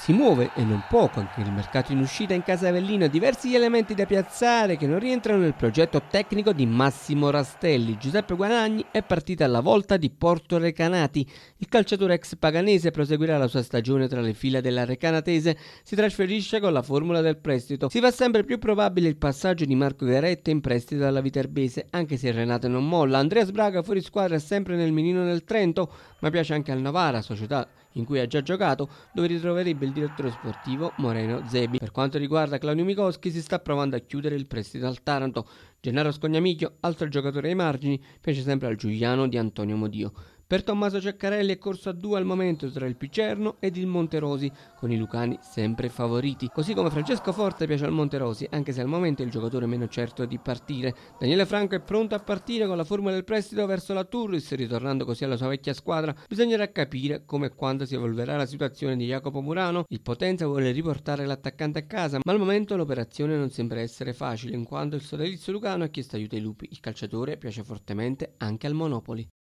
si muove e non poco anche il mercato in uscita in casa Avellino ha diversi elementi da piazzare che non rientrano nel progetto tecnico di Massimo Rastelli. Giuseppe Guadagni è partita alla volta di Porto Recanati. Il calciatore ex paganese proseguirà la sua stagione tra le fila della Recanatese, si trasferisce con la formula del prestito. Si fa sempre più probabile il passaggio di Marco Garetto in prestito alla Viterbese, anche se Renato non molla. Andrea Sbraga fuori squadra è sempre nel menino del Trento, ma piace anche al Novara, società in cui ha già giocato, dove ritroverebbe il direttore sportivo Moreno Zebi. Per quanto riguarda Claudio Micoschi, si sta provando a chiudere il prestito al Taranto. Gennaro Scognamiglio, altro giocatore ai margini, piace sempre al Giuliano di Antonio Modio. Per Tommaso Ceccarelli è corso a due al momento tra il Picerno ed il Monterosi, con i lucani sempre favoriti. Così come Francesco Forte piace al Monterosi, anche se al momento è il giocatore meno certo di partire. Daniele Franco è pronto a partire con la formula del prestito verso la Turris, ritornando così alla sua vecchia squadra. Bisognerà capire come e quando si evolverà la situazione di Jacopo Murano. Il Potenza vuole riportare l'attaccante a casa, ma al momento l'operazione non sembra essere facile, in quanto il sodalizio lucano ha chiesto aiuto ai lupi. Il calciatore piace fortemente anche al Monopoli.